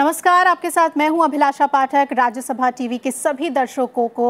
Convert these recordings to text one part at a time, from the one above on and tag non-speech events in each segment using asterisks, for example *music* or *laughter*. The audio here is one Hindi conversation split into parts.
नमस्कार आपके साथ मैं हूं अभिलाषा पाठक राज्यसभा टीवी के सभी दर्शकों को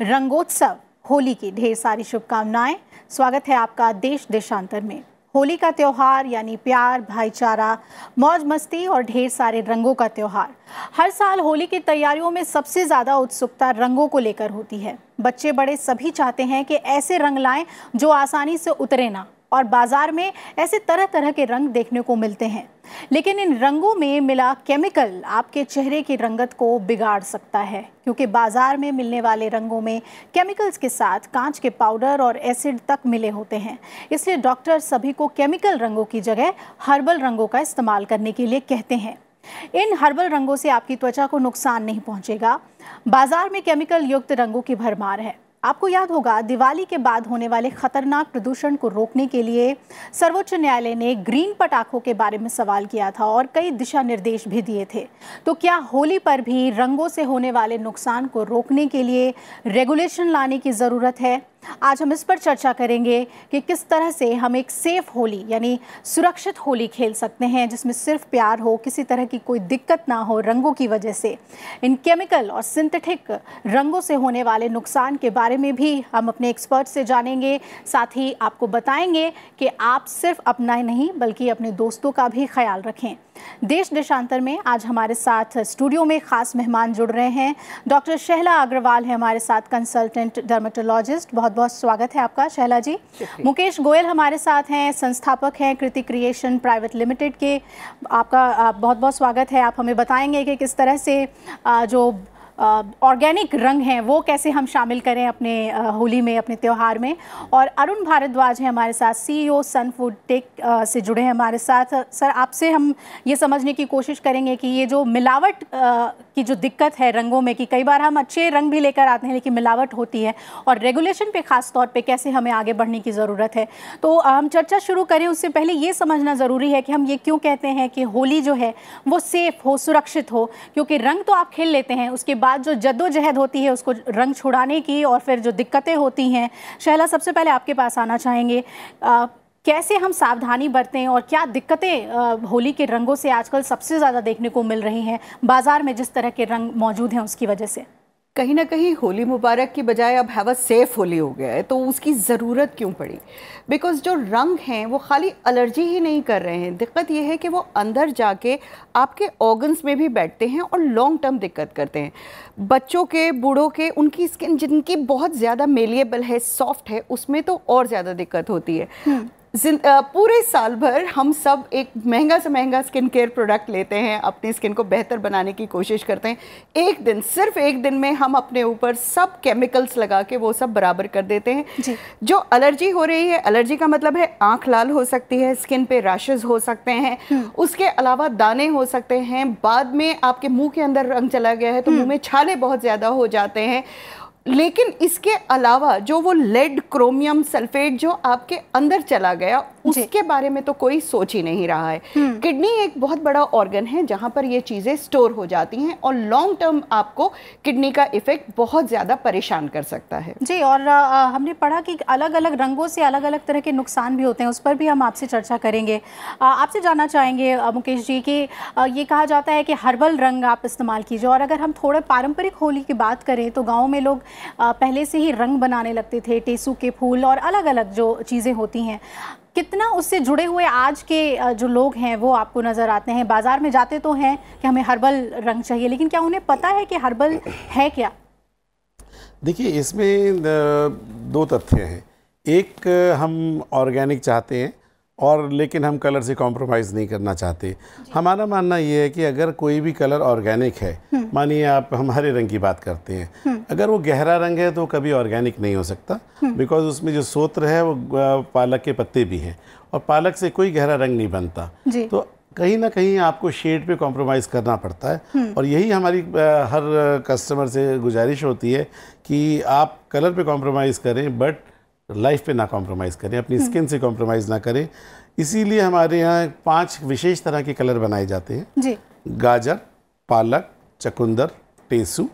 रंगोत्सव होली की ढेर सारी शुभकामनाएं स्वागत है आपका देश देशांतर में होली का त्यौहार यानी प्यार भाईचारा मौज मस्ती और ढेर सारे रंगों का त्यौहार हर साल होली की तैयारियों में सबसे ज़्यादा उत्सुकता रंगों को लेकर होती है बच्चे बड़े सभी चाहते हैं कि ऐसे रंग लाएं जो आसानी से उतरे ना और बाजार में ऐसे तरह तरह के रंग देखने को मिलते हैं लेकिन इन रंगों में मिला केमिकल आपके चेहरे की रंगत को बिगाड़ सकता है क्योंकि बाज़ार में मिलने वाले रंगों में केमिकल्स के साथ कांच के पाउडर और एसिड तक मिले होते हैं इसलिए डॉक्टर सभी को केमिकल रंगों की जगह हर्बल रंगों का इस्तेमाल करने के लिए कहते हैं इन हर्बल रंगों से आपकी त्वचा को नुकसान नहीं पहुंचेगा बाजार में केमिकल युक्त रंगों की भरमार है आपको याद होगा दिवाली के बाद होने वाले खतरनाक प्रदूषण को रोकने के लिए सर्वोच्च न्यायालय ने ग्रीन पटाखों के बारे में सवाल किया था और कई दिशा निर्देश भी दिए थे तो क्या होली पर भी रंगों से होने वाले नुकसान को रोकने के लिए रेगुलेशन लाने की ज़रूरत है आज हम इस पर चर्चा करेंगे कि किस तरह से हम एक सेफ़ होली यानी सुरक्षित होली खेल सकते हैं जिसमें सिर्फ प्यार हो किसी तरह की कोई दिक्कत ना हो रंगों की वजह से इन केमिकल और सिंथेटिक रंगों से होने वाले नुकसान के बारे में भी हम अपने एक्सपर्ट से जानेंगे साथ ही आपको बताएंगे कि आप सिर्फ अपना ही नहीं बल्कि अपने दोस्तों का भी ख्याल रखें देश देशांतर में आज हमारे साथ स्टूडियो में खास मेहमान जुड़ रहे हैं डॉक्टर शहला अग्रवाल है हमारे साथ कंसल्टेंट डर्मेटोलॉजिस्ट बहुत बहुत बहुत स्वागत है आपका शैला जी मुकेश गोयल हमारे साथ हैं संस्थापक हैं कृति क्रिएशन प्राइवेट लिमिटेड के आपका बहुत बहुत स्वागत है आप हमें बताएंगे कि किस तरह से जो ऑर्गेनिक रंग हैं वो कैसे हम शामिल करें अपने होली में अपने त्यौहार में और अरुण भारद्वाज हैं हमारे साथ सीईओ सन फूड टेक से जुड़े हैं हमारे साथ सर आपसे हम ये समझने की कोशिश करेंगे कि ये जो मिलावट की जो दिक्कत है रंगों में कि कई बार हम अच्छे रंग भी लेकर आते हैं लेकिन मिलावट होती है और रेगुलेशन पे खास तौर पे कैसे हमें आगे बढ़ने की ज़रूरत है तो हम चर्चा शुरू करें उससे पहले ये समझना ज़रूरी है कि हम ये क्यों कहते हैं कि होली जो है वो सेफ़ हो सुरक्षित हो क्योंकि रंग तो आप खेल लेते हैं उसके बाद जो जद्दोजहद होती है उसको रंग छुड़ाने की और फिर जो दिक्कतें होती हैं शहला सबसे पहले आपके पास आना चाहेंगे कैसे हम सावधानी बरतें और क्या दिक्कतें होली के रंगों से आजकल सबसे ज़्यादा देखने को मिल रही हैं बाज़ार में जिस तरह के रंग मौजूद हैं उसकी वजह से कहीं ना कहीं होली मुबारक की बजाय अब हैव सेफ होली हो गया है तो उसकी ज़रूरत क्यों पड़ी बिकॉज जो रंग हैं वो खाली एलर्जी ही नहीं कर रहे हैं दिक्कत ये है कि वो अंदर जाके आपके ऑर्गन्स में भी बैठते हैं और लॉन्ग टर्म दिक्कत करते हैं बच्चों के बूढ़ों के उनकी स्किन जिनकी बहुत ज़्यादा मेलिएबल है सॉफ्ट है उसमें तो और ज़्यादा दिक्कत होती है हम्म। पूरे साल भर हम सब एक महंगा से महंगा स्किन केयर प्रोडक्ट लेते हैं अपनी स्किन को बेहतर बनाने की कोशिश करते हैं एक दिन सिर्फ एक दिन में हम अपने ऊपर सब केमिकल्स लगा के वो सब बराबर कर देते हैं जो एलर्जी हो रही है एलर्जी का मतलब है आँख लाल हो सकती है स्किन पे रैशेज हो सकते हैं हम्म। उसके अलावा दाने हो सकते हैं बाद में आपके मुँह के अंदर रंग चला गया है तो हम्म। मुँह में छाले बहुत ज़्यादा हो जाते हैं लेकिन इसके अलावा जो वो लेड क्रोमियम सल्फेट जो आपके अंदर चला गया उसके बारे में तो कोई सोच ही नहीं रहा है हम्म। किडनी एक बहुत बड़ा ऑर्गन है जहाँ पर ये चीज़ें स्टोर हो जाती हैं और लॉन्ग टर्म आपको किडनी का इफेक्ट बहुत ज़्यादा परेशान कर सकता है जी और आ, हमने पढ़ा कि अलग अलग रंगों से अलग अलग तरह के नुकसान भी होते हैं उस पर भी हम आपसे चर्चा करेंगे आपसे जानना चाहेंगे मुकेश जी कि ये कहा जाता है कि हर्बल रंग आप इस्तेमाल कीजिए और अगर हम थोड़े पारंपरिक होली की बात करें तो गाँव में लोग पहले से ही रंग बनाने लगते थे टेसू के फूल और अलग अलग जो चीज़ें होती हैं कितना उससे जुड़े हुए आज के जो लोग हैं वो आपको नज़र आते हैं बाज़ार में जाते तो हैं कि हमें हर्बल रंग चाहिए लेकिन क्या उन्हें पता है कि हर्बल है क्या देखिए इसमें दो तथ्य हैं एक हम ऑर्गेनिक चाहते हैं और लेकिन हम कलर से कॉम्प्रोमाइज़ नहीं करना चाहते हमारा मानना ये है कि अगर कोई भी कलर ऑर्गेनिक है हम्म। मानिए आप हमारे रंग की बात करते हैं हम्म। अगर वो गहरा रंग है तो कभी ऑर्गेनिक नहीं हो सकता बिकॉज हम्म। उसमें जो सोत्र है वो पालक के पत्ते भी हैं और पालक से कोई गहरा रंग नहीं बनता तो कहीं ना कहीं आपको शेड पे कॉम्प्रोमाइज़ करना पड़ता है और यही हमारी हर कस्टमर से गुजारिश होती है कि आप कलर पे कॉम्प्रोमाइज़ करें बट लाइफ पे ना कॉम्प्रोमाइज़ करें अपनी स्किन हम्म। से कॉम्प्रोमाइज़ ना करें इसीलिए हमारे यहाँ पांच विशेष तरह के कलर बनाए जाते हैं जी गाजर पालक चकुंदर टेसू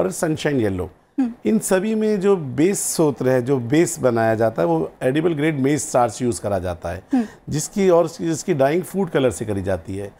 और सनशाइन येलो हम्म। इन सभी में जो बेस सोत्र है जो बेस बनाया जाता है वो edible grade maize starch use करा जाता है हम्म। जिसकी और जिसकी डाइंग फूड कलर से करी जाती है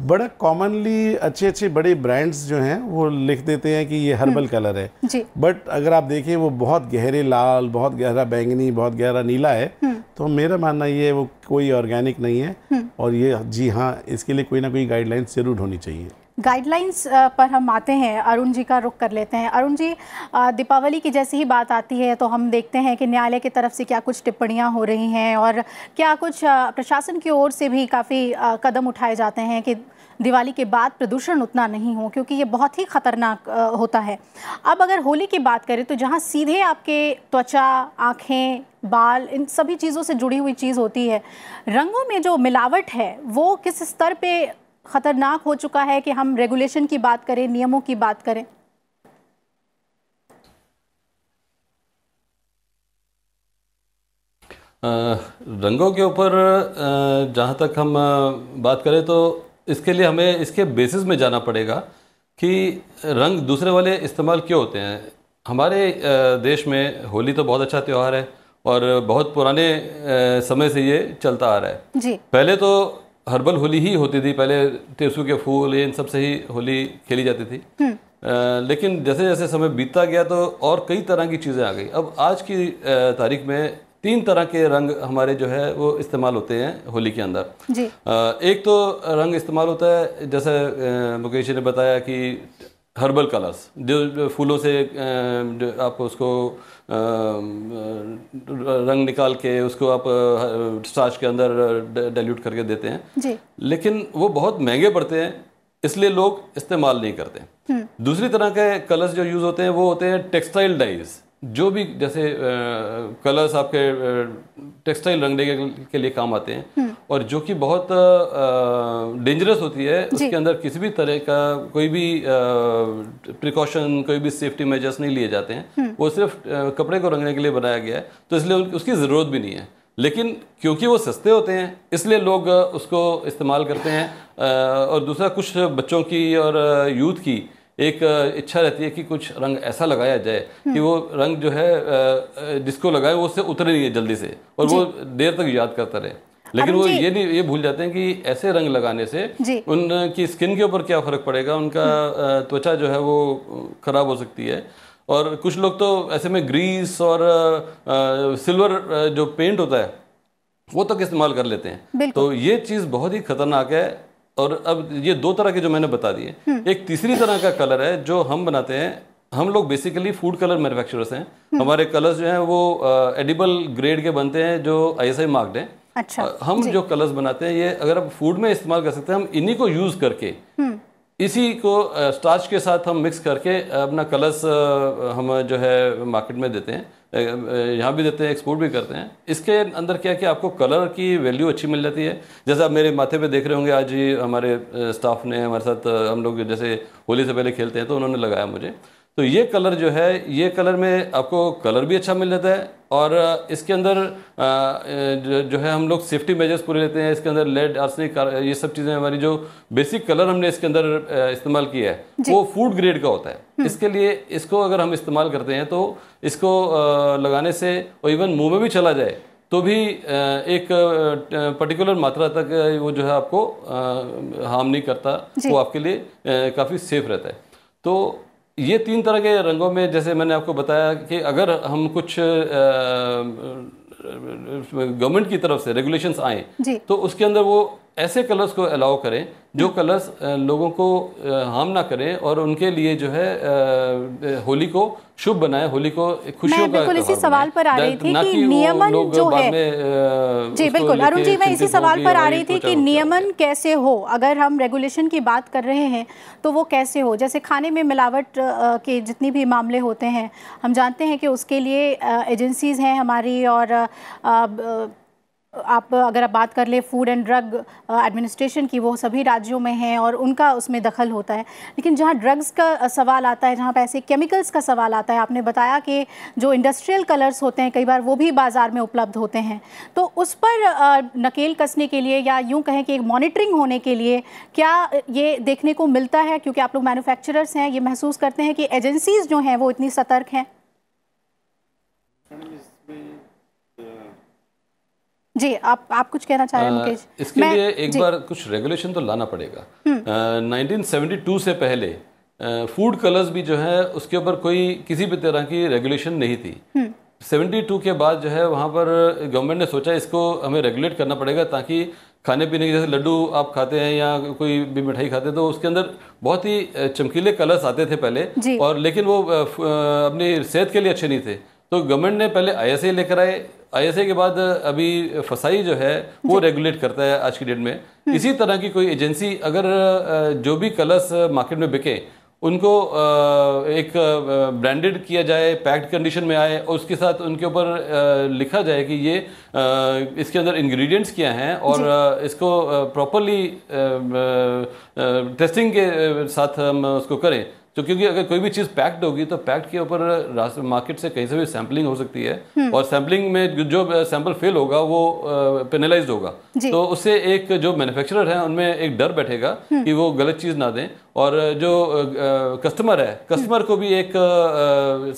बड़ा कॉमनली अच्छे अच्छे बड़े ब्रांड्स जो हैं वो लिख देते हैं कि ये हर्बल हम्म। कलर है बट अगर आप देखें वो बहुत गहरे लाल बहुत गहरा बैंगनी बहुत गहरा नीला है हम्म। तो मेरा मानना ये है वो कोई ऑर्गेनिक नहीं है हम्म। और ये जी हाँ इसके लिए कोई ना कोई गाइडलाइन ज़रूर होनी चाहिए गाइडलाइंस uh, पर हम आते हैं अरुण जी का रुख कर लेते हैं अरुण जी uh, दीपावली की जैसे ही बात आती है तो हम देखते हैं कि न्यायालय की तरफ से क्या कुछ टिप्पणियां हो रही हैं और क्या कुछ uh, प्रशासन की ओर से भी काफ़ी कदम उठाए जाते हैं कि दिवाली के बाद प्रदूषण उतना नहीं हो क्योंकि ये बहुत ही ख़तरनाक होता है अब अगर होली की बात करें तो जहाँ सीधे आपके त्वचा आँखें बाल इन सभी चीज़ों से जुड़ी हुई चीज़ होती है रंगों में जो मिलावट है वो किस स्तर पे ख़तरनाक हो चुका है कि हम रेगुलेशन की बात करें नियमों की बात करें आ, रंगों के ऊपर जहां तक हम बात करें तो इसके लिए हमें इसके बेसिस में जाना पड़ेगा कि रंग दूसरे वाले इस्तेमाल क्यों होते हैं हमारे देश में होली तो बहुत अच्छा त्यौहार है और बहुत पुराने समय से ये चलता आ रहा है जी पहले तो हर्बल होली ही होती थी पहले टेसू के फूल इन सब से ही होली खेली जाती थी हम्म। लेकिन जैसे जैसे समय बीतता गया तो और कई तरह की चीज़ें आ गई अब आज की तारीख में तीन तरह के रंग हमारे जो है वो इस्तेमाल होते हैं होली के अंदर जी। एक तो रंग इस्तेमाल होता है जैसे मुकेश ने बताया कि हर्बल कलर्स जो फूलों से आप उसको रंग निकाल के उसको आप स्टार्च के अंदर डाइल्यूट करके देते हैं जी। लेकिन वो बहुत महंगे पड़ते हैं इसलिए लोग इस्तेमाल नहीं करते हम्म। दूसरी तरह के कलर्स जो यूज़ होते हैं वो होते हैं टेक्सटाइल डाइज़ जो भी जैसे कलर्स आपके टेक्सटाइल रंगने के, के लिए काम आते हैं हम्म। और जो कि बहुत डेंजरस होती है उसके अंदर किसी भी तरह का कोई भी प्रिकॉशन कोई भी सेफ्टी मेजर्स नहीं लिए जाते हैं हम्म। वो सिर्फ कपड़े को रंगने के लिए बनाया गया है तो इसलिए उसकी ज़रूरत भी नहीं है लेकिन क्योंकि वो सस्ते होते हैं इसलिए लोग उसको इस्तेमाल करते हैं और दूसरा कुछ बच्चों की और यूथ की एक इच्छा रहती है कि कुछ रंग ऐसा लगाया जाए कि वो रंग जो है जिसको लगाए वो उससे उतरे नहीं है जल्दी से और वो देर तक याद करता रहे लेकिन वो ये नहीं ये भूल जाते हैं कि ऐसे रंग लगाने से उनकी स्किन के ऊपर क्या फर्क पड़ेगा उनका हम्म। त्वचा जो है वो खराब हो सकती है और कुछ लोग तो ऐसे में ग्रीस और सिल्वर जो पेंट होता है वो तक इस्तेमाल कर लेते हैं तो ये चीज़ बहुत ही खतरनाक है और अब ये दो तरह के जो मैंने बता दिए हम्म। एक तीसरी तरह का कलर है जो हम बनाते हैं हम लोग बेसिकली फूड कलर मैन्युफैक्चरर्स हैं हम्म। हमारे कलर्स जो हैं वो एडिबल ग्रेड के बनते हैं जो आईएसआई मार्क्ड हैं अच्छा हम जो कलर्स बनाते हैं ये अगर आप फूड में इस्तेमाल कर सकते हैं हम इन्हीं को यूज करके हम्म। इसी को स्टार्च के साथ हम मिक्स करके अपना कलर्स हम जो है मार्केट में देते हैं यहाँ भी देते हैं एक्सपोर्ट भी करते हैं इसके अंदर क्या कि आपको कलर की वैल्यू अच्छी मिल जाती है जैसे आप मेरे माथे पे देख रहे होंगे आज ही हमारे स्टाफ ने हमारे साथ हम लोग जैसे होली से पहले खेलते हैं तो उन्होंने लगाया मुझे तो ये कलर जो है ये कलर में आपको कलर भी अच्छा मिल जाता है और इसके अंदर जो है हम लोग सेफ्टी मेजर्स पूरे लेते हैं इसके अंदर लेड आर्सनिक ये सब चीज़ें हमारी जो बेसिक कलर हमने इसके अंदर इस्तेमाल किया है वो फूड ग्रेड का होता है हम्म। इसके लिए इसको अगर हम इस्तेमाल करते हैं तो इसको लगाने से और इवन मुंह में भी चला जाए तो भी एक पर्टिकुलर मात्रा तक वो जो है आपको हार्म नहीं करता वो आपके लिए काफ़ी सेफ रहता है तो ये तीन तरह के रंगों में जैसे मैंने आपको बताया कि अगर हम कुछ गवर्नमेंट की तरफ से रेगुलेशंस आए तो उसके अंदर वो ऐसे कलर्स को अलाउ करें जो कलर्स लोगों को हार्म ना करें और उनके लिए जो है होली को शुभ बनाए होली को खुशियों का बिल्कुल इसी सवाल पर आ रही थी कि नियमन जो है जी बिल्कुल अरुण जी मैं इसी सवाल पर आ रही थी कि नियमन कैसे हो अगर हम रेगुलेशन की बात कर रहे हैं तो वो कैसे हो जैसे खाने में मिलावट के जितनी भी मामले होते हैं हम जानते हैं कि उसके लिए एजेंसीज़ हैं हमारी और आप अगर आप बात कर ले फूड एंड ड्रग एडमिनिस्ट्रेशन की वो सभी राज्यों में हैं और उनका उसमें दखल होता है लेकिन जहाँ ड्रग्स का uh, सवाल आता है जहाँ पैसे केमिकल्स का सवाल आता है आपने बताया कि जो इंडस्ट्रियल कलर्स होते हैं कई बार वो भी बाज़ार में उपलब्ध होते हैं तो उस पर uh, नकेल कसने के लिए या यूँ कहें कि एक मॉनिटरिंग होने के लिए क्या ये देखने को मिलता है क्योंकि आप लोग मैनुफैक्चरर्स हैं ये महसूस करते हैं कि एजेंसीज़ जो हैं वो इतनी सतर्क हैं जी आप आप कुछ कहना चाह रहे हैं मुकेश इसके मैं, लिए एक बार कुछ रेगुलेशन तो लाना पड़ेगा uh, हम्म। 1972 से पहले फूड कलर्स भी जो है उसके ऊपर कोई किसी भी तरह की रेगुलेशन नहीं थी 72 हम्म। के बाद जो है वहाँ पर गवर्नमेंट ने सोचा इसको हमें रेगुलेट करना पड़ेगा ताकि खाने पीने के जैसे लड्डू आप खाते हैं या कोई भी मिठाई खाते हैं तो उसके अंदर बहुत ही चमकीले कलर्स आते थे पहले और लेकिन वो अपनी सेहत के लिए अच्छे नहीं थे तो गवर्नमेंट ने पहले आई लेकर आए आई के बाद अभी फसाई जो है वो रेगुलेट करता है आज की डेट में हम्म। इसी तरह की कोई एजेंसी अगर जो भी कलर्स मार्केट में बिके उनको एक ब्रांडेड किया जाए पैक्ड कंडीशन में आए और उसके साथ उनके ऊपर लिखा जाए कि ये इसके अंदर इंग्रेडिएंट्स क्या हैं और इसको प्रॉपरली टेस्टिंग के साथ हम उसको करें तो क्योंकि अगर कोई भी चीज़ पैक्ड होगी तो पैक्ड के ऊपर मार्केट से कहीं से भी सैम्पलिंग हो सकती है हम्म। और सैम्पलिंग में जो सैंपल फेल होगा वो पेनलाइज होगा तो उससे एक जो मैन्युफैक्चरर है उनमें एक डर बैठेगा हम्म। कि वो गलत चीज़ ना दें और जो कस्टमर है कस्टमर हम्म। को भी एक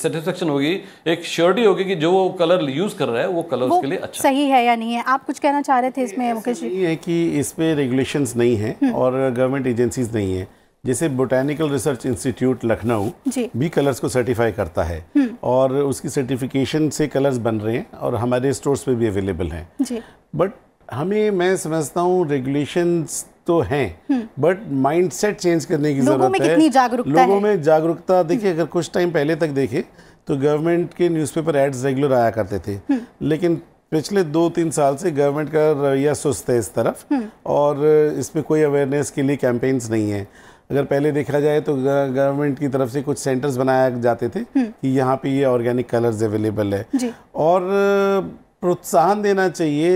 सेटिस्फेक्शन होगी एक श्योरिटी होगी कि जो वो कलर यूज़ कर रहा है वो कलर उसके लिए अच्छा सही है या नहीं है आप कुछ कहना चाह रहे थे इसमें मुकेश जी है कि इस रेगुलेशंस नहीं है और गवर्नमेंट एजेंसीज नहीं है जैसे बोटैनिकल रिसर्च इंस्टीट्यूट लखनऊ भी कलर्स को सर्टिफाई करता है हम्म। और उसकी सर्टिफिकेशन से कलर्स बन रहे हैं और हमारे स्टोर्स पे भी अवेलेबल हैं बट हमें मैं समझता हूँ रेगुलेशंस तो हैं बट माइंडसेट चेंज करने की जरूरत है लोगों में जागरूकता देखिए अगर कुछ टाइम पहले तक देखे तो गवर्नमेंट के न्यूज़पेपर एड्स रेगुलर आया करते थे हम्म। लेकिन पिछले दो तीन साल से गवर्नमेंट का रवैया सुस्त है इस तरफ हम्म। और इसमें कोई अवेयरनेस के लिए कैंपेन्स नहीं है अगर पहले देखा जाए तो गवर्नमेंट की तरफ से कुछ सेंटर्स बनाए जाते थे हम्म। कि यहाँ पे ये ऑर्गेनिक कलर्स अवेलेबल है और प्रोत्साहन देना चाहिए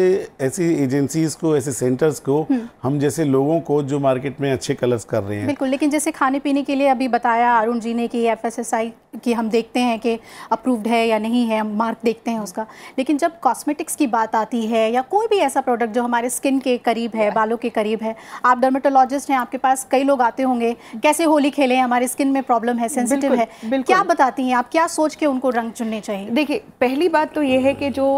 ऐसी एजेंसीज को ऐसे सेंटर्स को हम्म। हम जैसे लोगों को जो मार्केट में अच्छे कलर्स कर रहे हैं बिल्कुल लेकिन जैसे खाने पीने के लिए अभी बताया अरुण जी ने कि एफएसएसआई की हम देखते हैं कि अप्रूव्ड है या नहीं है हम मार्क देखते हैं उसका लेकिन जब कॉस्मेटिक्स की बात आती है या कोई भी ऐसा प्रोडक्ट जो हमारे स्किन के करीब है बालों के करीब है आप डर्मेटोलॉजिस्ट हैं आपके पास कई लोग आते होंगे कैसे होली खेले हमारे स्किन में प्रॉब्लम है सेंसिटिव है क्या बताती हैं आप क्या सोच के उनको रंग चुनने चाहिए देखिए पहली बात तो ये है कि जो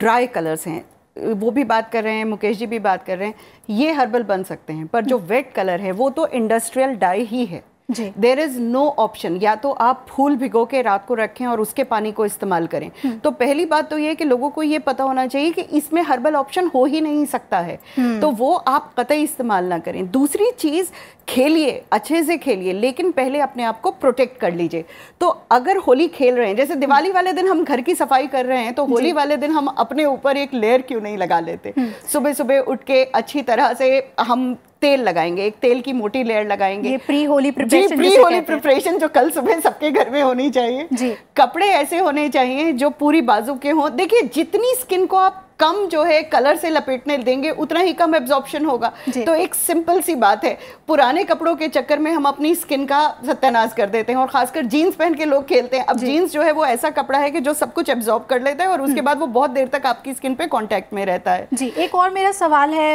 ड्राई कलर्स हैं वो भी बात कर रहे हैं मुकेश जी भी बात कर रहे हैं ये हर्बल बन सकते हैं पर जो वेट कलर है वो तो इंडस्ट्रियल डाई ही है देर इज नो ऑप्शन या तो आप फूल भिगो के रात को रखें और उसके पानी को इस्तेमाल करें हम्म। तो पहली बात तो ये कि लोगों को ये पता होना चाहिए कि इसमें हर्बल ऑप्शन हो ही नहीं सकता है हम्म। तो वो आप कतई इस्तेमाल ना करें दूसरी चीज़ खेलिए अच्छे से खेलिए लेकिन पहले अपने आप को प्रोटेक्ट कर लीजिए तो अगर होली खेल रहे हैं जैसे हम्म। दिवाली वाले दिन हम घर की सफाई कर रहे हैं तो होली वाले दिन हम अपने ऊपर एक लेयर क्यों नहीं लगा लेते सुबह सुबह उठ के अच्छी तरह से हम तेल लगाएंगे एक तेल की मोटी लेयर लगाएंगे ये pre Holi preparation pre Holi preparation जो कल सुबह सबके घर में होनी चाहिए जी कपड़े ऐसे होने चाहिए जो पूरी बाजू के हों देखिए जितनी स्किन को आप कम जो है कलर से लपेटने देंगे उतना ही कम एब्जॉर्प्शन होगा तो एक सिंपल सी बात है पुराने कपड़ों के चक्कर में हम अपनी स्किन का सत्यानाश कर देते हैं और खासकर जीन्स पहन के लोग खेलते हैं अब जीन्स जो है वो ऐसा कपड़ा है कि जो सब कुछ एब्जॉर्ब कर लेता है और उसके हम्म। बाद वो बहुत देर तक आपकी स्किन पे कॉन्टेक्ट में रहता है जी एक और मेरा सवाल है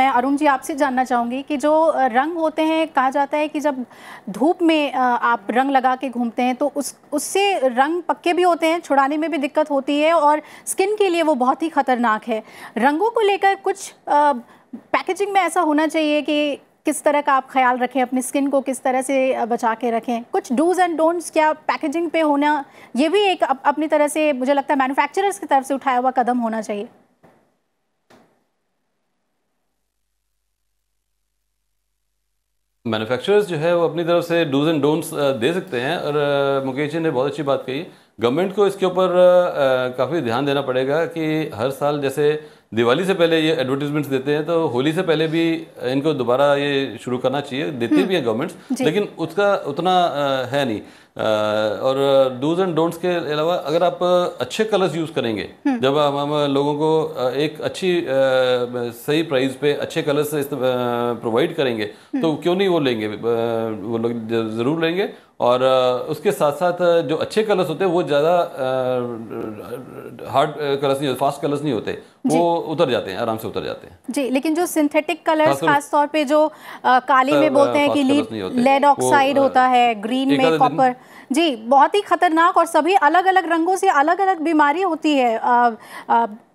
मैं अरुण जी आपसे जानना चाहूंगी कि जो रंग होते हैं कहा जाता है कि जब धूप में आप रंग लगा के घूमते हैं तो उस उससे रंग पक्के भी होते हैं छुड़ाने में भी दिक्कत होती है और स्किन के लिए वो बहुत ही खतरनाक खतरनाक है रंगों को लेकर कुछ आ, पैकेजिंग में ऐसा होना चाहिए कि किस तरह का आप ख्याल रखें अपनी स्किन को किस तरह से बचा के रखें कुछ डूज एंड डोंट्स क्या पैकेजिंग पे होना ये भी एक अप, अपनी तरह से मुझे लगता है मैन्युफैक्चरर्स की तरफ से उठाया हुआ कदम होना चाहिए मैन्युफैक्चरर्स जो है वो अपनी तरफ से डूज एंड डोंट्स दे सकते हैं और मुकेश जी ने बहुत अच्छी बात कही गवर्नमेंट को इसके ऊपर काफ़ी ध्यान देना पड़ेगा कि हर साल जैसे दिवाली से पहले ये एडवर्टीजमेंट्स देते हैं तो होली से पहले भी इनको दोबारा ये शुरू करना चाहिए देती हम्म। भी हैं गवर्नमेंट्स लेकिन उसका उतना है नहीं और डूज एंड डोंट्स के अलावा अगर आप अच्छे कलर्स यूज़ करेंगे हम्म। जब हम हम लोगों को एक अच्छी सही प्राइस पे अच्छे कलर्स प्रोवाइड करेंगे हम्म। तो क्यों नहीं वो लेंगे वो लोग ज़रूर लेंगे और उसके साथ साथ जो अच्छे कलर्स होते हैं वो ज़्यादा हार्ड कलर्स नहीं होते फास्ट कलर्स नहीं होते वो उतर जाते हैं आराम से उतर जाते हैं जी लेकिन जो सिंथेटिक कलर्स खास तौर पे जो काली काले में बोलते हैं कि लेड ऑक्साइड होता है ग्रीन में कॉपर जी बहुत ही खतरनाक और सभी अलग अलग रंगों से अलग अलग बीमारी होती है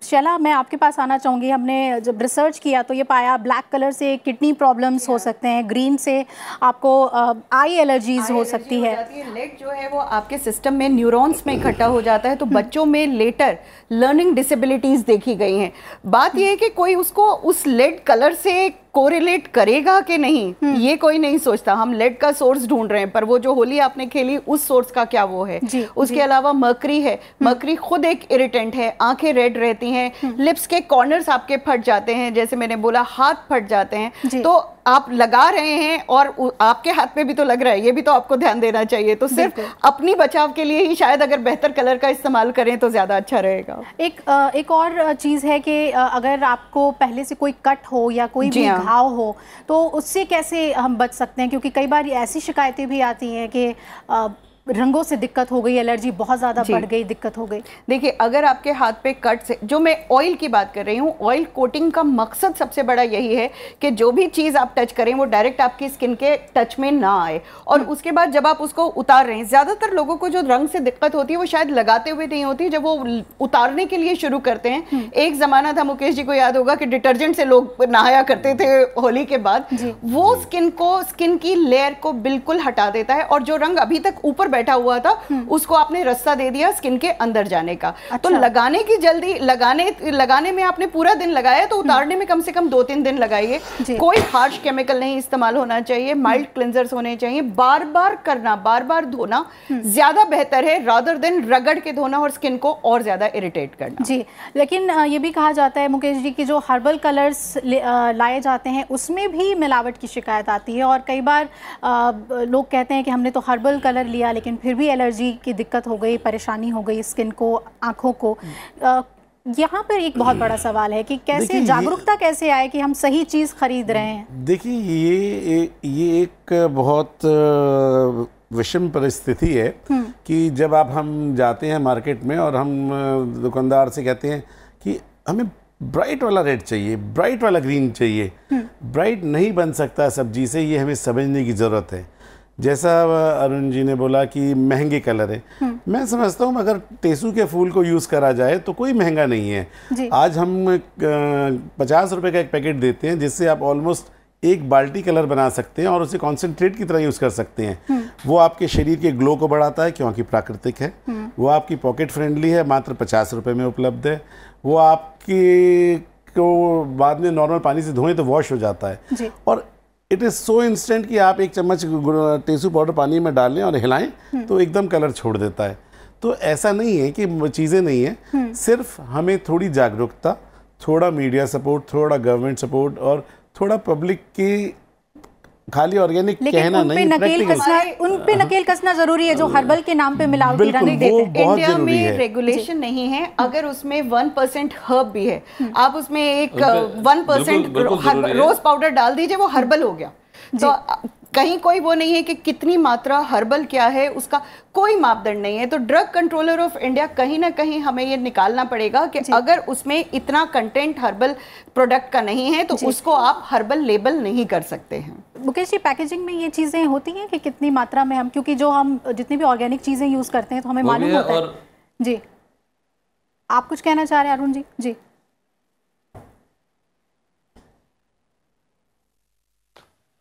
शैला मैं आपके पास आना चाहूँगी हमने जब रिसर्च किया तो ये पाया ब्लैक कलर से किडनी प्रॉब्लम्स हो सकते हैं ग्रीन से आपको आई एलर्जीज हो सकती है लेट जो है वो आपके सिस्टम में न्यूरॉन्स में इकट्ठा हो जाता है तो हम्म। बच्चों में लेटर लर्निंग डिसेबिलिटीज़ देखी गई हैं बात हम्म। यह है कि कोई उसको उस लेड कलर से कोरिलेट करेगा कि नहीं हम्म। ये कोई नहीं सोचता हम लेड का सोर्स ढूंढ रहे हैं पर वो जो होली आपने खेली उस सोर्स का क्या वो है जी, उसके जी. अलावा मकरी है हम्म। मकरी खुद एक इरिटेंट है आंखें रेड रहती हैं लिप्स हम्म। के कॉर्नर्स आपके फट जाते हैं जैसे मैंने बोला हाथ फट जाते हैं तो आप लगा रहे हैं और आपके हाथ पे भी तो लग रहा है ये भी तो आपको ध्यान देना चाहिए तो सिर्फ अपनी बचाव के लिए ही शायद अगर बेहतर कलर का इस्तेमाल करें तो ज़्यादा अच्छा रहेगा एक एक और चीज़ है कि अगर आपको पहले से कोई कट हो या कोई भी हाँ। घाव हो तो उससे कैसे हम बच सकते हैं क्योंकि कई बार ऐसी शिकायतें भी आती हैं कि रंगों से दिक्कत हो गई एलर्जी बहुत ज़्यादा बढ़ गई दिक्कत हो गई देखिए अगर आपके हाथ पे कट से जो मैं ऑयल की बात कर रही हूँ ऑयल कोटिंग का मकसद सबसे बड़ा यही है कि जो भी चीज़ आप टच करें वो डायरेक्ट आपकी स्किन के टच में ना आए और हम्म। उसके बाद जब आप उसको उतार रहे हैं ज़्यादातर लोगों को जो रंग से दिक्कत होती है वो शायद लगाते हुए नहीं होती जब वो उतारने के लिए शुरू करते हैं हम्म। एक ज़माना था मुकेश जी को याद होगा कि डिटर्जेंट से लोग नहाया करते थे होली के बाद वो स्किन को स्किन की लेयर को बिल्कुल हटा देता है और जो रंग अभी तक ऊपर बैठा हुआ था हम्म। उसको आपने रस्सा दे दिया स्किन के अंदर जाने का तो अच्छा। तो लगाने की जल्दी लगाने लगाने में आपने पूरा दिन लगाया तो हम्म। उतारने में कम से कम दो तीन दिन लगाइए कोई हार्श केमिकल नहीं इस्तेमाल होना चाहिए माइल्ड हम्म। क्लिनजर्स होने चाहिए बार बार करना बार बार धोना ज्यादा बेहतर है रादर देन रगड़ के धोना और स्किन को और ज्यादा इरिटेट करना जी लेकिन ये भी कहा जाता है मुकेश जी की जो हर्बल कलर्स लाए जाते हैं उसमें भी मिलावट की शिकायत आती है और कई बार लोग कहते हैं कि हमने तो हर्बल कलर लिया लेकिन फिर भी एलर्जी की दिक्कत हो गई परेशानी हो गई स्किन को आँखों को यहाँ पर एक बहुत बड़ा सवाल है कि कैसे जागरूकता कैसे आए कि हम सही चीज़ खरीद रहे हैं देखिए ये ये एक बहुत विषम परिस्थिति है हम्म। कि जब आप हम जाते हैं मार्केट में और हम दुकानदार से कहते हैं कि हमें ब्राइट वाला रेड चाहिए ब्राइट वाला ग्रीन चाहिए हम्म। ब्राइट नहीं बन सकता सब्जी से ये हमें समझने की ज़रूरत है जैसा अरुण जी ने बोला कि महंगे कलर हैं हम्म। मैं समझता हूँ अगर टेसू के फूल को यूज़ करा जाए तो कोई महंगा नहीं है आज हम पचास रुपए का एक पैकेट देते हैं जिससे आप ऑलमोस्ट एक बाल्टी कलर बना सकते हैं और उसे कॉन्सेंट्रेट की तरह यूज़ कर सकते हैं हम्म। वो आपके शरीर के ग्लो को बढ़ाता है क्योंकि प्राकृतिक है हम्म। वो आपकी पॉकेट फ्रेंडली है मात्र पचास रुपये में उपलब्ध है वो आपकी को बाद में नॉर्मल पानी से धोएं तो वॉश हो जाता है और इट इज़ सो इंस्टेंट कि आप एक चम्मच टेसू पाउडर पानी में डालें और हिलाएं हम्म। तो एकदम कलर छोड़ देता है तो ऐसा नहीं है कि चीज़ें नहीं हैं हम्म। सिर्फ हमें थोड़ी जागरूकता थोड़ा मीडिया सपोर्ट थोड़ा गवर्नमेंट सपोर्ट और थोड़ा पब्लिक की खाली ऑर्गेनिक कहना नहीं नकेल कसना उन पे हाँ। नकेल कसना जरूरी है जो हर्बल के नाम पे मिलावटी रंग देते हैं इंडिया में रेगुलेशन नहीं है हम्म। अगर उसमें वन परसेंट हर्ब भी है हम्म। आप उसमें एक वन परसेंट रोज पाउडर डाल दीजिए वो हर्बल हो गया तो कहीं कोई वो नहीं है कि कितनी मात्रा हर्बल क्या है उसका कोई मापदंड नहीं है तो ड्रग कंट्रोलर ऑफ इंडिया कहीं ना कहीं हमें ये निकालना पड़ेगा कि अगर उसमें इतना कंटेंट हर्बल प्रोडक्ट का नहीं है तो उसको आप हर्बल लेबल नहीं कर सकते हैं मुकेश जी पैकेजिंग में ये चीज़ें होती हैं कि कितनी मात्रा में हम क्योंकि जो हम जितनी भी ऑर्गेनिक चीज़ें यूज़ करते हैं तो हमें मालूम होता है जी आप कुछ कहना चाह रहे हैं अरुण जी जी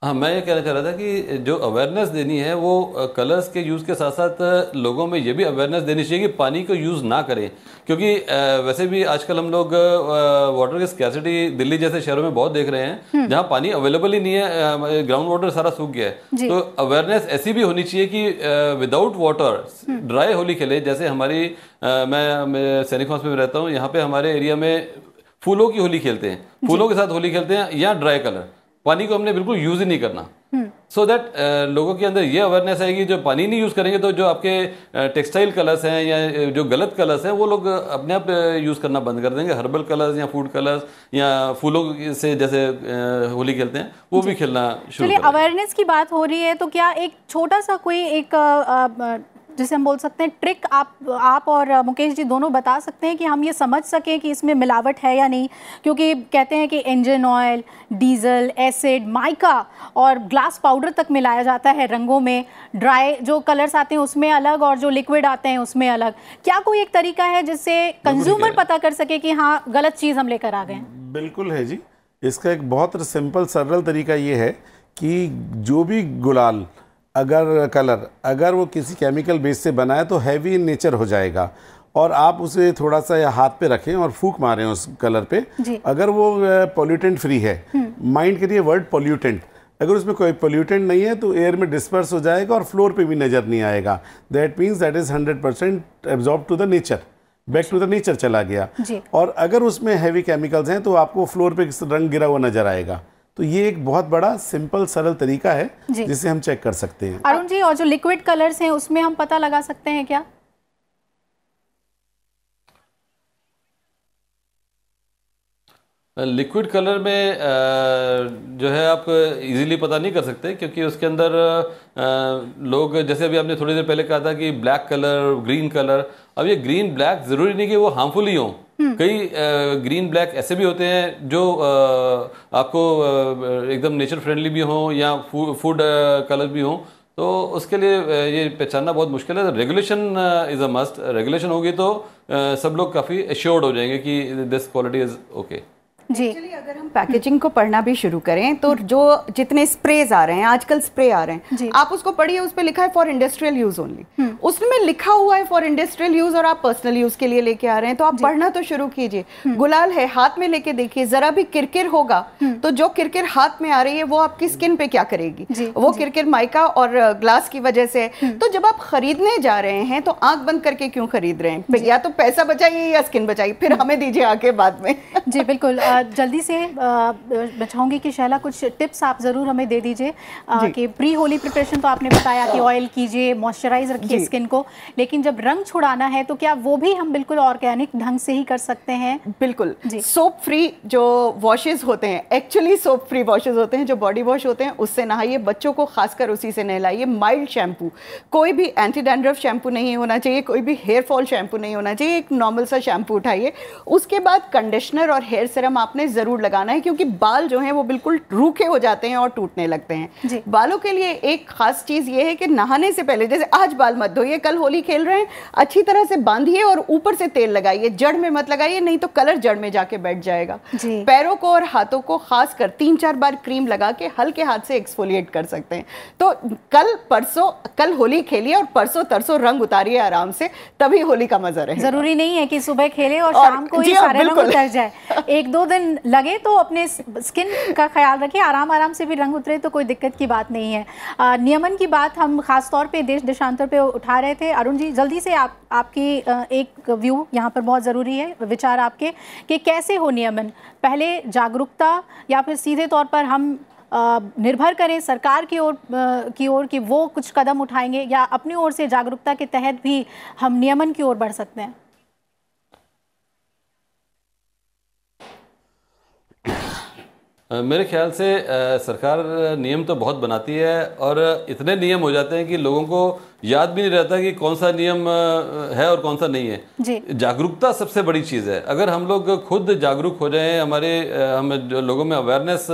हाँ मैं ये कहना चाह रहा था कि जो अवेयरनेस देनी है वो कलर्स के यूज़ के साथ साथ लोगों में ये भी अवेयरनेस देनी चाहिए कि पानी को यूज़ ना करें क्योंकि वैसे भी आजकल हम लोग वाटर की स्कैसिटी दिल्ली जैसे शहरों में बहुत देख रहे हैं हम्म। जहाँ पानी अवेलेबल ही नहीं है ग्राउंड वाटर सारा सूख गया है तो अवेयरनेस ऐसी भी होनी चाहिए कि विदाउट वाटर ड्राई होली खेले जैसे हमारी मैं, सैनिक हाउस में रहता हूँ यहाँ पे हमारे एरिया में फूलों की होली खेलते हैं फूलों के साथ होली खेलते हैं या ड्राई कलर पानी को हमने बिल्कुल यूज ही नहीं करना सो हम्म। so uh, लोगों के अंदर ये अवेयरनेस आएगी जो पानी नहीं यूज़ करेंगे तो जो आपके टेक्सटाइल uh, कलर्स हैं या uh, जो गलत कलर्स हैं वो लोग uh, अपने आप यूज़ करना बंद कर देंगे हर्बल कलर्स या फूड कलर्स या फूलों से जैसे होली खेलते हैं वो भी खेलना शुरू अवेयरनेस की बात हो रही है तो क्या एक छोटा सा कोई एक आ, आ, जिसे हम बोल सकते हैं ट्रिक आप आप और मुकेश जी दोनों बता सकते हैं कि हम ये समझ सकें कि इसमें मिलावट है या नहीं क्योंकि कहते हैं कि engine oil diesel acid mica और ग्लास पाउडर तक मिलाया जाता है रंगों में ड्राई जो कलर्स आते हैं उसमें अलग और जो लिक्विड आते हैं उसमें अलग क्या कोई एक तरीका है जिससे कंज्यूमर पता कर सके कि हाँ गलत चीज़ हम लेकर आ गए बिल्कुल है जी इसका एक बहुत सिंपल सरल तरीका ये है कि जो भी गुलाल अगर कलर अगर वो किसी केमिकल बेस से बनाए तो हैवी इन नेचर हो जाएगा और आप उसे थोड़ा सा हाथ पे रखें और फूक मारें उस कलर पे अगर वो पोल्यूटेंट फ्री है माइंड करिए वर्ड पोल्यूटेंट अगर उसमें कोई पोल्यूटेंट नहीं है तो एयर में डिस्पर्स हो जाएगा और फ्लोर पे भी नज़र नहीं आएगा that means that is hundred percent absorb to the nature back to the nature चला गया और अगर उसमें हैवी केमिकल्स हैं तो आपको फ्लोर पे रंग गिरा हुआ नज़र आएगा तो ये एक बहुत बड़ा सिंपल सरल तरीका है जिसे हम चेक कर सकते हैं अरुण जी और जो लिक्विड कलर्स हैं उसमें हम पता लगा सकते हैं क्या लिक्विड कलर में जो है आप इजीली पता नहीं कर सकते क्योंकि उसके अंदर लोग जैसे अभी आपने थोड़ी देर पहले कहा था कि ब्लैक कलर ग्रीन कलर अब ये ग्रीन ब्लैक ज़रूरी नहीं कि वो हार्मफुल ही हों हम्म। कई ग्रीन ब्लैक ऐसे भी होते हैं जो आपको एकदम नेचर फ्रेंडली भी हों या फूड कलर भी हों तो उसके लिए ये पहचानना बहुत मुश्किल है regulation is a must regulation होगी तो सब लोग काफ़ी एश्योर्ड हो जाएंगे कि दिस क्वालिटी इज़ ओके जी अगर हम पैकेजिंग को पढ़ना भी शुरू करें तो जो जितने स्प्रेज आ रहे हैं आजकल स्प्रे आ रहे हैं आप उसको पढ़िए उस पर लिखा है फॉर इंडस्ट्रियल यूज ओनली उसमें लिखा हुआ है फॉर इंडस्ट्रियल यूज और आप पर्सनल यूज के लिए लेके आ रहे हैं तो आप पढ़ना तो शुरू कीजिए हम्म। गुलाल है हाथ में लेके देखिए जरा भी किरकिर होगा हम्म। तो जो किरकिर हाथ में आ रही है वो आपकी स्किन पे क्या करेगी वो किरकिर माइका और ग्लास की वजह से हम्म। तो जब आप खरीदने जा रहे हैं तो आंख बंद करके क्यों खरीद रहे हैं या तो पैसा बचाइए या स्किन बचाइए फिर हमें दीजिए आके बाद में जी बिल्कुल जल्दी से मैं चाहूँगी कि शैला कुछ टिप्स आप ज़रूर हमें दे दीजिए कि प्री होली प्रिपरेशन तो आपने बताया कि ऑयल हाँ। कीजिए मॉइस्चराइज रखिए स्किन को लेकिन जब रंग छुड़ाना है तो क्या वो भी हम बिल्कुल ऑर्गेनिक ढंग से ही कर सकते हैं बिल्कुल सोप फ्री जो वॉशेज होते हैं एक्चुअली सोप फ्री वॉशेज होते हैं जो बॉडी वॉश होते हैं उससे नहाइए बच्चों को खासकर उसी से नहलाइए माइल्ड शैम्पू कोई भी एंटी डैंड्रफ शैम्पू नहीं होना चाहिए कोई भी हेयर फॉल शैम्पू नहीं होना चाहिए एक नॉर्मल सा शैम्पू उठाइए उसके बाद कंडीशनर और हेयर सिरम आप आपने ज़रूर लगाना है क्योंकि बाल जो हैं वो बिल्कुल रूखे हो जाते हैं और टूटने लगते हैं बालों के लिए एक खास चीज़ ये है कि नहाने से पहले जैसे आज बाल मत धोइए कल होली खेल रहे हैं अच्छी तरह से बांधिए और ऊपर से तेल लगाइए जड़ में मत लगाइए नहीं तो कलर जड़ में जाके बैठ जाएगा पैरों को और हाथों को खास कर तीन चार बार क्रीम लगा के हल्के हाथ से एक्सफोलिएट कर सकते हैं तो कल परसों कल होली खेलिए और परसों तरसों रंग उतारिए आराम से तभी होली का मजा रहे जरूरी नहीं है कि सुबह खेले और, और शाम को ही हाँ, सारे रंग उतर जाए *laughs* एक दो दिन दिन लगे तो अपने स्किन का ख्याल रखें आराम आराम से भी रंग उतरे तो कोई दिक्कत की बात नहीं है आ, नियमन की बात हम खास तौर पे देश देशांतर पे उठा रहे थे अरुण जी जल्दी से आप आपकी एक व्यू यहाँ पर बहुत ज़रूरी है विचार आपके कि कैसे हो नियमन पहले जागरूकता या फिर सीधे तौर पर हम निर्भर करें सरकार की ओर की ओर कि वो कुछ कदम उठाएंगे या अपनी ओर से जागरूकता के तहत भी हम नियमन की ओर बढ़ सकते हैं मेरे ख्याल से सरकार नियम तो बहुत बनाती है और इतने नियम हो जाते हैं कि लोगों को याद भी नहीं रहता कि कौन सा नियम है और कौन सा नहीं है जागरूकता सबसे बड़ी चीज़ है अगर हम लोग खुद जागरूक हो जाएं हमारे हम लोगों में अवेयरनेस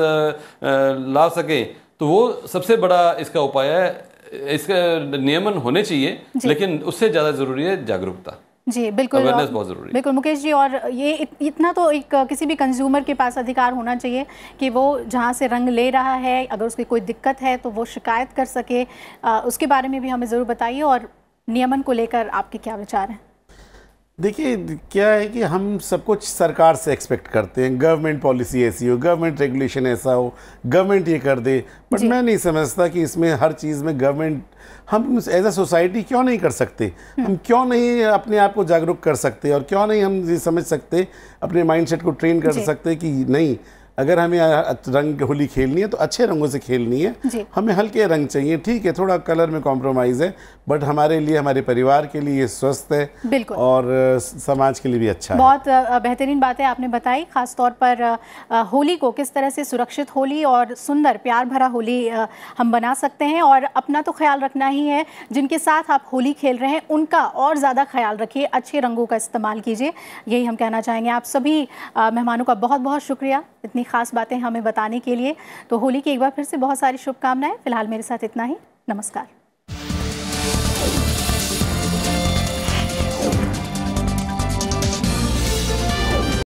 ला सकें तो वो सबसे बड़ा इसका उपाय है इसका नियमन होने चाहिए लेकिन उससे ज़्यादा ज़रूरी है जागरूकता जी बिल्कुल अवेयरनेस बहुत जरूरी बिल्कुल मुकेश जी और ये इत, इतना तो एक किसी भी कंज्यूमर के पास अधिकार होना चाहिए कि वो जहाँ से रंग ले रहा है अगर उसकी कोई दिक्कत है तो वो शिकायत कर सके उसके बारे में भी हमें ज़रूर बताइए और नियमन को लेकर आपके क्या विचार हैं देखिए क्या है कि हम सब कुछ सरकार से एक्सपेक्ट करते हैं गवर्नमेंट पॉलिसी ऐसी हो गवर्नमेंट रेगुलेशन ऐसा हो गवर्नमेंट ये कर दे बट मैं नहीं समझता कि इसमें हर चीज़ में गवर्नमेंट हम एज अ सोसाइटी क्यों नहीं कर सकते हम्म। हम क्यों नहीं अपने आप को जागरूक कर सकते और क्यों नहीं हम ये समझ सकते अपने माइंडसेट को ट्रेन कर सकते कि नहीं अगर हमें रंग होली खेलनी है तो अच्छे रंगों से खेलनी है हमें हल्के रंग चाहिए ठीक है थोड़ा कलर में कॉम्प्रोमाइज़ है बट हमारे लिए हमारे परिवार के लिए स्वस्थ है बिल्कुल और समाज के लिए भी अच्छा बहुत है। बेहतरीन है आपने बताई खासतौर पर होली को किस तरह से सुरक्षित होली और सुंदर प्यार भरा होली हम बना सकते हैं और अपना तो ख्याल रखना ही है जिनके साथ आप होली खेल रहे हैं उनका और ज़्यादा ख्याल रखिए अच्छे रंगों का इस्तेमाल कीजिए यही हम कहना चाहेंगे आप सभी मेहमानों का बहुत बहुत शुक्रिया इतनी ख़ास बातें हमें बताने के लिए तो होली की एक बार फिर से बहुत सारी शुभकामनाएं फ़िलहाल मेरे साथ इतना ही नमस्कार